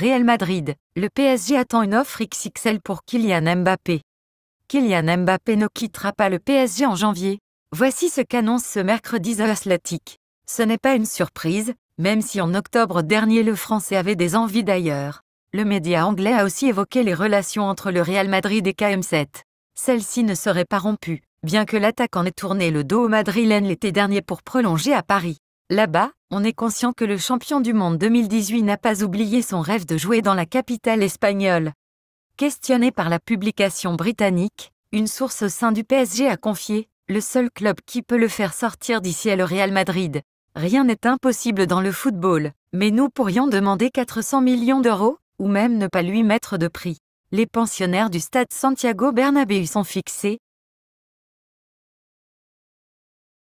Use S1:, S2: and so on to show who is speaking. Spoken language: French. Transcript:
S1: Real Madrid, le PSG attend une offre XXL pour Kylian Mbappé. Kylian Mbappé ne quittera pas le PSG en janvier. Voici ce qu'annonce ce mercredi The Athletic. Ce n'est pas une surprise, même si en octobre dernier le Français avait des envies d'ailleurs. Le média anglais a aussi évoqué les relations entre le Real Madrid et KM7. Celles-ci ne seraient pas rompues, bien que l'attaque en ait tourné le dos au Madrilène l'été dernier pour prolonger à Paris. Là-bas, on est conscient que le champion du monde 2018 n'a pas oublié son rêve de jouer dans la capitale espagnole. Questionné par la publication britannique, une source au sein du PSG a confié le seul club qui peut le faire sortir d'ici est le Real Madrid. Rien n'est impossible dans le football, mais nous pourrions demander 400 millions d'euros, ou même ne pas lui mettre de prix. Les pensionnaires du stade Santiago Bernabéu sont fixés,